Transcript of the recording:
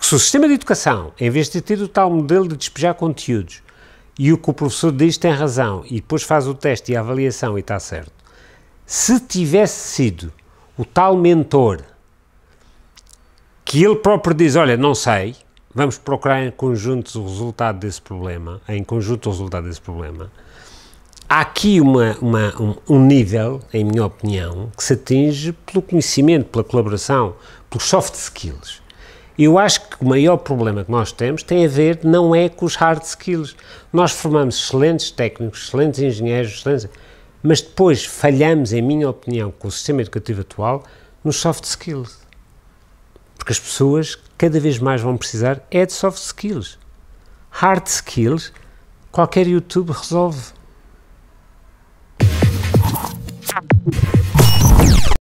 Porque se o sistema de educação, em vez de ter o tal modelo de despejar conteúdos, e o que o professor diz tem razão, e depois faz o teste e a avaliação e está certo, se tivesse sido o tal mentor que ele próprio diz: Olha, não sei, vamos procurar em conjunto o resultado desse problema, em conjunto o resultado desse problema. Há aqui uma, uma, um, um, nível, em minha opinião, que se atinge pelo conhecimento, pela colaboração, pelos soft skills. Eu acho que o maior problema que nós temos tem a ver, não é com os hard skills. Nós formamos excelentes técnicos, excelentes engenheiros, excelentes, mas depois falhamos, em minha opinião, com o sistema educativo atual, nos soft skills. Porque as pessoas cada vez mais vão precisar é de soft skills. Hard skills, qualquer YouTube resolve.